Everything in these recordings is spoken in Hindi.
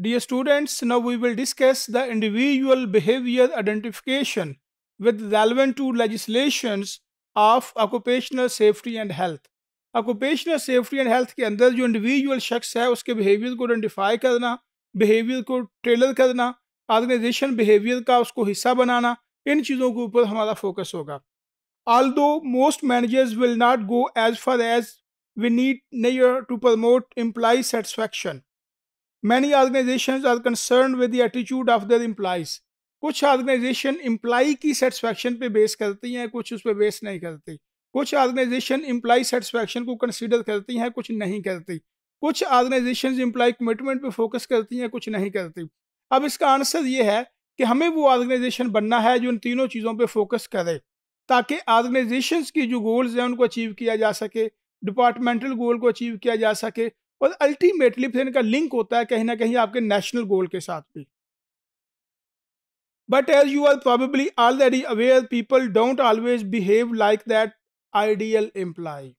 Dear students, now we will discuss the individual behavior identification with relevant to legislations of occupational safety and health. Occupational safety and health के अंदर जो इंडिविजुअल शख्स है उसके बिहेवियर को आइडेंटिफाई करना बिहेवियर को ट्रेलर करना ऑर्गेनाइजेशन बिहेवियर का उसको हिस्सा बनाना इन चीज़ों के ऊपर हमारा फोकस होगा although most managers will not go as far as we need near to promote employee satisfaction Many organizations are concerned with the attitude of their employees. कुछ ऑर्गेनाइजेशन इम्प्लाई की सेटिस्फेक्शन पे बेस करती हैं कुछ उस पर बेस नहीं करती कुछ ऑर्गेनाइजेशन इम्प्लाई सेटिस्फेक्शन को कंसीडर करती हैं कुछ नहीं करती कुछ ऑर्गेनाइजेशन इम्प्लाई कमिटमेंट पे फोकस करती हैं कुछ नहीं करती अब इसका आंसर ये है कि हमें वो ऑर्गेनाइजेशन बनना है जो इन तीनों चीज़ों पर फोकस करे ताकि ऑर्गेनाइजेशन की जो गोल्स हैं उनको अचीव किया जा सके डिपार्टमेंटल गोल को अचीव किया जा सके और अल्टीमेटली फिर इनका लिंक होता है कहीं ना कहीं आपके नेशनल गोल के साथ भी but as you are probably already aware people don't always behave like that ideal employee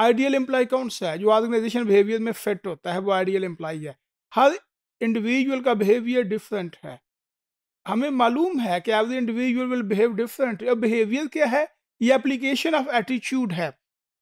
ideal employee कौन सा है जो ऑर्गेनाइजेशन बिहेवियर में फिट होता है वो आइडियल एम्प्लॉय है हर इंडिविजुअल का बिहेवियर डिफरेंट है हमें मालूम है कि every individual will behave different behaviour क्या है ये एप्लीकेशन ऑफ एटीट्यूड है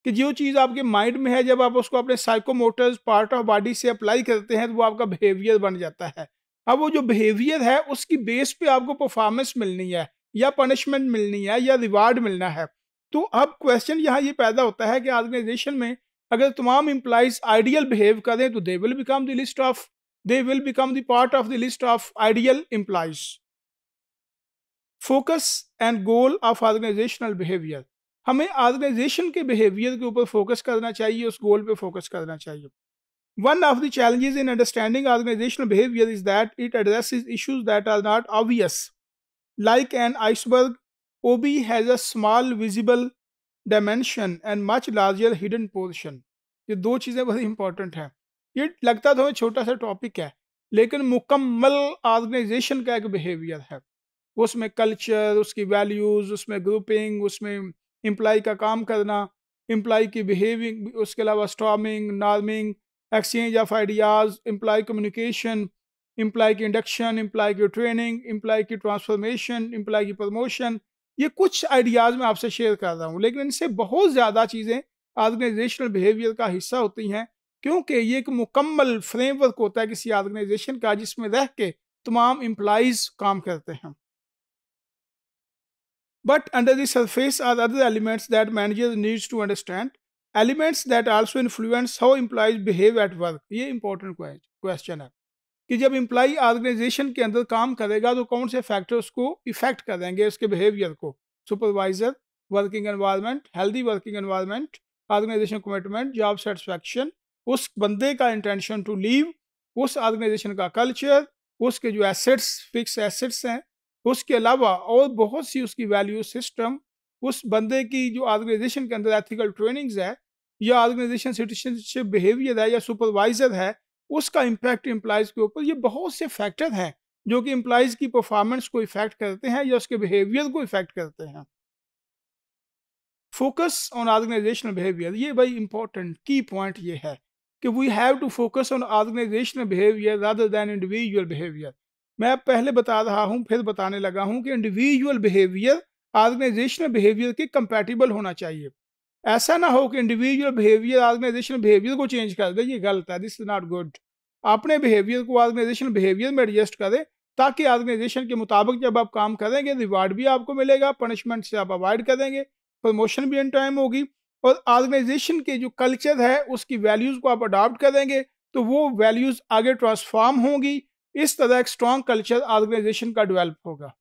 कि जो चीज़ आपके माइंड में है जब आप उसको अपने साइकोमोटर्स पार्ट ऑफ बॉडी से अप्लाई करते हैं तो वो आपका बिहेवियर बन जाता है अब वो जो बिहेवियर है उसकी बेस पे आपको परफॉर्मेंस मिलनी है या पनिशमेंट मिलनी है या रिवार्ड मिलना है तो अब क्वेश्चन यहाँ ये पैदा होता है कि ऑर्गेनाइजेशन में अगर तमाम इम्प्लाइज आइडियल बिहेव करें तो they will become the list of they will become the part of the list of ideal employees focus and goal of organizational behaviour हमें ऑर्गेनाइजेशन के बिहेवियर के ऊपर फोकस करना चाहिए उस गोल पे फोकस करना चाहिए one of the challenges in understanding organizational behaviour is that it address issues that are not obvious like an iceberg OB has a small visible dimension and much larger hidden portion ये दो चीज़ें बहुत इंपॉर्टेंट हैं ये लगता तो हमें छोटा सा टॉपिक है लेकिन मुकम्मल ऑर्गेनाइजेशन का एक बिहेवियर है उसमें कल्चर उसकी वैल्यूज़ उसमें ग्रुपिंग उसमें एम्प्लाई का काम करना एम्प्लाई की बिहेविंग उसके अलावा storming norming exchange of ideas employee communication employee की इंडक्शन एम्प्लाई की ट्रेनिंग एम्प्लाई की ट्रांसफॉर्मेशन एम्प्लाई की प्रमोशन ये कुछ आइडियाज़ मैं आपसे शेयर कर रहा हूँ लेकिन इनसे बहुत ज़्यादा चीज़ें ऑर्गेनाइजेशनल बिहेवियर का हिस्सा होती हैं क्योंकि ये एक मुकम्मल फ्रेमवर्क होता है किसी ऑर्गेनाइजेशन का जिसमें रह के तमाम एम्प्लाइज़ काम करते हैं But under the surface are other elements that managers needs to understand. Elements that also influence how employees behave at work. ये important question है कि जब एम्प्लॉई ऑर्गेनाइजेशन के अंदर काम करेगा तो कौन से फैक्टर उसको इफेक्ट करेंगे उसके बिहेवियर को supervisor working environment healthy working environment organization commitment job satisfaction उस बंदे का इंटेंशन टू लीव उस ऑर्गेनाइजेशन का कल्चर उसके जो एसेट्स फिक्स एसेट्स हैं उसके अलावा और बहुत सी उसकी वैल्यू सिस्टम उस बंदे की जो ऑर्गेनाइजेशन के अंदर एथिकल ट्रेनिंग्स है या ऑर्गेनाइजेशन सिटीजनशिप बिहेवियर है या सुपरवाइजर है उसका इम्पैक्ट एम्प्लाइज़ के ऊपर ये बहुत से फैक्टर हैं जो कि एम्प्लाइज़ की परफॉर्मेंस को इफ़ेक्ट करते हैं या उसके बिहेवियर को इफ़ेक्ट करते हैं फोकस ऑन ऑर्गेनाइजेशनल बिहेवियर ये भाई इंपॉर्टेंट की पॉइंट ये है कि we have to focus on organizational behaviour rather than individual behaviour मैं पहले बता रहा हूँ फिर बताने लगा हूँ कि इंडिविजुअल बिहेवियर ऑर्गेनाइजेशनल बिहेवियर के कंपैटिबल होना चाहिए ऐसा ना हो कि इंडिविजुअल बिहेवियर ऑर्गेनाइजेशनल बिहेवियर को चेंज कर दे ये गलत है दिस इज नॉट गुड अपने बिहेवियर को ऑर्गेनाइजेशनल बिहेवियर में एडजस्ट करें ताकि ऑर्गेनाइजेशन के मुताबिक जब आप काम करेंगे रिवार्ड भी आपको मिलेगा पनिशमेंट से आप अवॉइड करेंगे प्रमोशन भी इन टाइम होगी और ऑर्गेनाइजेशन के जो कल्चर है उसकी वैल्यूज़ को आप अडॉप्ट करेंगे तो वो वैल्यूज़ आगे ट्रांसफॉर्म होंगी इस तरह एक स्ट्रॉन्ग कल्चर ऑर्गेनाइजेशन का डेवलप होगा